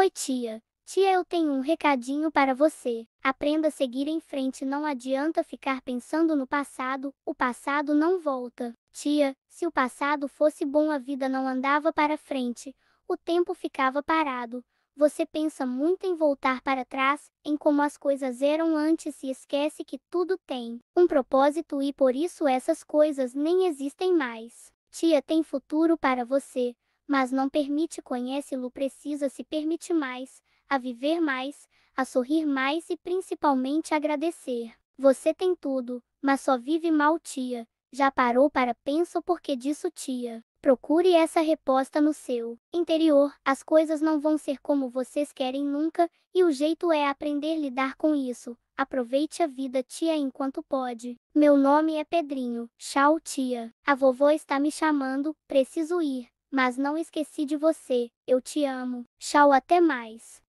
Oi, tia. Tia, eu tenho um recadinho para você. Aprenda a seguir em frente, não adianta ficar pensando no passado, o passado não volta. Tia, se o passado fosse bom, a vida não andava para frente, o tempo ficava parado. Você pensa muito em voltar para trás, em como as coisas eram antes e esquece que tudo tem um propósito e por isso essas coisas nem existem mais. Tia tem futuro para você mas não permite conhece-lo precisa se permite mais, a viver mais, a sorrir mais e principalmente agradecer. Você tem tudo, mas só vive mal tia. Já parou para penso porque disso tia. Procure essa resposta no seu interior. As coisas não vão ser como vocês querem nunca, e o jeito é aprender a lidar com isso. Aproveite a vida, tia, enquanto pode. Meu nome é Pedrinho. Tchau, tia. A vovó está me chamando, preciso ir. Mas não esqueci de você, eu te amo. Tchau, até mais.